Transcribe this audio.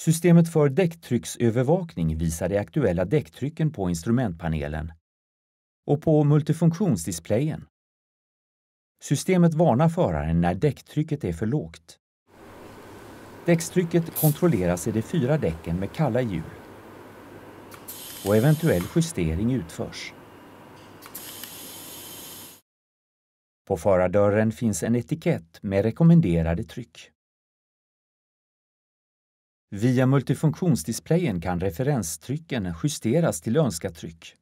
Systemet för däcktrycksövervakning visar de aktuella däcktrycken på instrumentpanelen och på multifunktionsdisplayen. Systemet varnar föraren när däcktrycket är för lågt. Däckstrycket kontrolleras i de fyra däcken med kalla hjul och eventuell justering utförs. På förardörren finns en etikett med rekommenderade tryck. Via multifunktionsdisplayen kan referenstrycken justeras till önskat tryck.